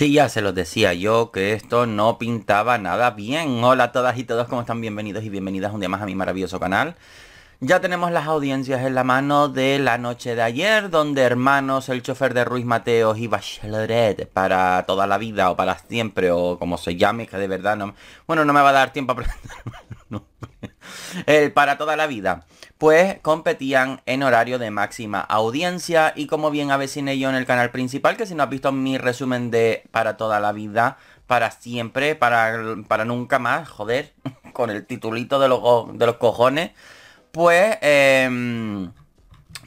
Sí, ya se los decía yo que esto no pintaba nada bien. Hola a todas y todos, ¿cómo están? Bienvenidos y bienvenidas un día más a mi maravilloso canal. Ya tenemos las audiencias en la mano de la noche de ayer, donde hermanos, el chofer de Ruiz Mateos y Bachelorette para toda la vida o para siempre o como se llame, que de verdad no... Bueno, no me va a dar tiempo a presentar el eh, para toda la vida pues competían en horario de máxima audiencia y como bien aveciné yo en el canal principal, que si no has visto mi resumen de para toda la vida, para siempre, para, para nunca más, joder, con el titulito de los, cojones, pues, em,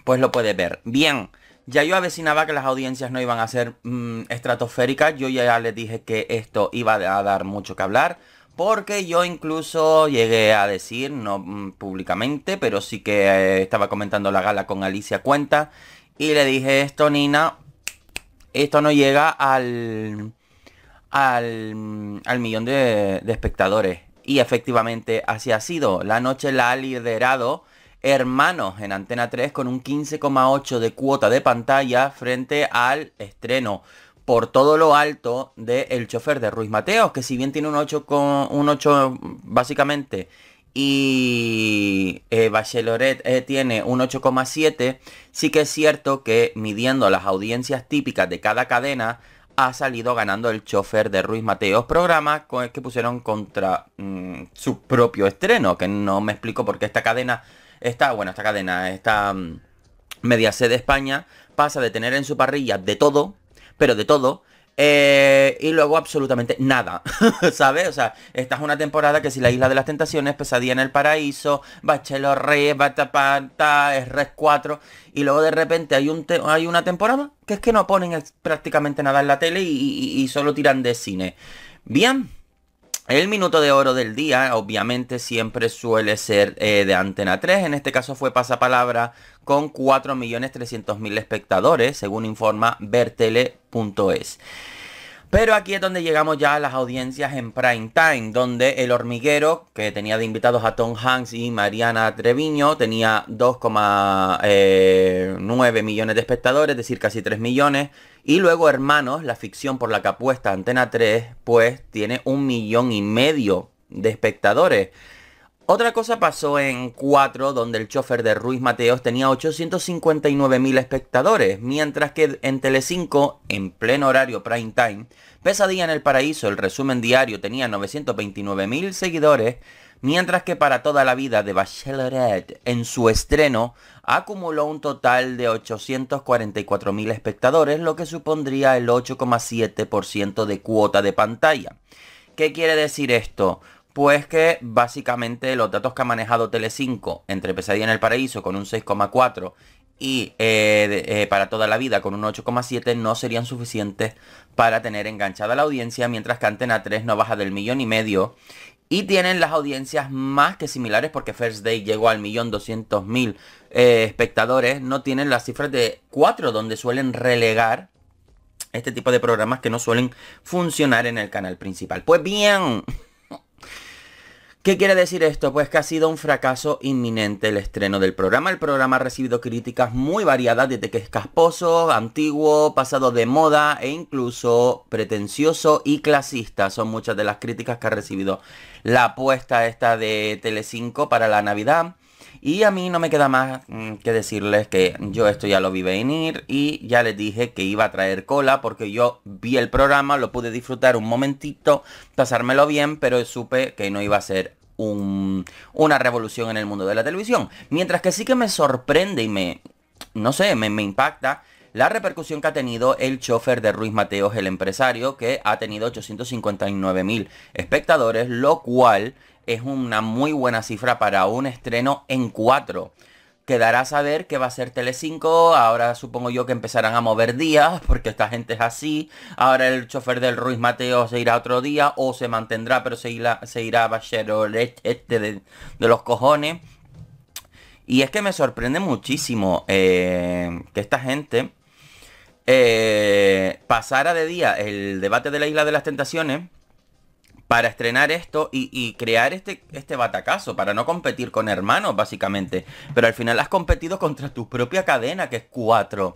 pues lo puedes ver. Bien, ya yo avecinaba que las audiencias no iban a ser mm, estratosféricas, yo ya les dije que esto iba a dar mucho que hablar. Porque yo incluso llegué a decir, no mm, públicamente, pero sí que eh, estaba comentando la gala con Alicia Cuenta. Y le dije esto, Nina, esto no llega al, mm, al, millón de, de espectadores. Y efectivamente así ha sido. La noche la ha liderado Hermanos en Antena 3 con un 15,8 de cuota de pantalla frente al estreno por todo lo alto del chofer de Ruiz Mateos, que si bien tiene un 8, un básicamente, y eh, Bacheloret eh, tiene un 8,7, sí que es cierto que midiendo las audiencias típicas de cada cadena, ha salido ganando el chofer de Ruiz Mateos, programas con el que pusieron contra mm, su propio estreno, que no me explico por qué esta cadena, está bueno, esta cadena, esta... Mm, media Mediaset de España pasa de tener en su parrilla de todo pero de todo. Eh, y luego absolutamente nada, ¿sabes? O sea, esta es una temporada que si la Isla de las Tentaciones, Pesadilla en el Paraíso, Bachelor Rey, es Res 4, y luego de repente hay, un hay una temporada que es que no ponen prácticamente nada en la tele y solo tiran de cine. Bien. El minuto de oro del día, obviamente, siempre suele ser eh, de Antena 3. En este caso fue Pasapalabra con 4.300.000 espectadores, según informa vertele.es. Pero aquí es donde llegamos ya a las audiencias en prime time, donde el hormiguero, que tenía de invitados a Tom Hanks y Mariana Treviño, tenía 2,9 eh, millones de espectadores, es decir, casi 3 millones. Y luego Hermanos, la ficción por la que apuesta Antena 3, pues tiene un millón y medio de espectadores. Otra cosa pasó en 4, donde el chofer de Ruiz Mateos tenía 859.000 espectadores, mientras que en 5 en pleno horario prime time, Pesadilla en el Paraíso, el resumen diario, tenía 929.000 seguidores, mientras que para toda la vida de Bachelorette, en su estreno, acumuló un total de 844.000 espectadores, lo que supondría el 8,7% de cuota de pantalla. ¿Qué quiere decir esto? Pues que básicamente los datos que ha manejado Tele5 entre Pesadilla en el Paraíso con un 6,4 y eh, eh, para toda la vida con un 8,7 no serían suficientes para tener enganchada la audiencia, mientras que Antena 3 no baja del millón y medio. Y tienen las audiencias más que similares porque First Day llegó al millón doscientos mil eh, espectadores. No tienen las cifras de 4 donde suelen relegar este tipo de programas que no suelen funcionar en el canal principal. Pues bien, ¿Qué quiere decir esto? Pues que ha sido un fracaso inminente el estreno del programa. El programa ha recibido críticas muy variadas desde que es casposo, antiguo, pasado de moda e incluso pretencioso y clasista. Son muchas de las críticas que ha recibido la apuesta esta de Telecinco para la Navidad. Y a mí no me queda más mm, que decirles que yo esto ya lo vi venir y ya les dije que iba a traer cola porque yo vi el programa, lo pude disfrutar un momentito, pasármelo bien, pero supe que no iba a ser una revolución en el mundo de la televisión. Mientras que sí que me sorprende y me, no sé, me, me impacta la repercusión que ha tenido el chofer de Ruiz Mateos, el empresario, que ha tenido 859.000 espectadores, lo cual es una muy buena cifra para un estreno en 4. Quedará a saber que va a ser Tele5. ahora supongo yo que empezarán a mover días, porque esta gente es así, ahora el chofer del Ruiz Mateo se irá otro día, o se mantendrá, pero se irá, se irá a Bachero este de, los cojones. Y es que me sorprende muchísimo eh, que esta gente eh, pasara de día el debate de la Isla de las Tentaciones, para estrenar esto y, crear este, este batacazo, para no competir con hermanos, básicamente. Pero al final has competido contra tu propia cadena, que es 4.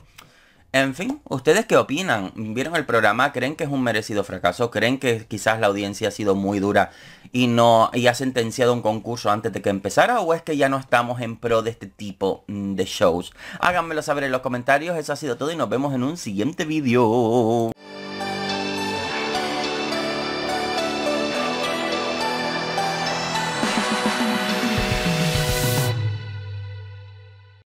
En fin, ¿ustedes qué opinan? ¿Vieron el programa? ¿Creen que es un merecido fracaso? ¿Creen que quizás la audiencia ha sido muy dura y no y ha sentenciado un concurso antes de que empezara? ¿O es que ya no estamos en pro de este tipo mm, de shows? Háganmelo saber en los comentarios. Eso ha sido todo y nos vemos en un siguiente vídeo.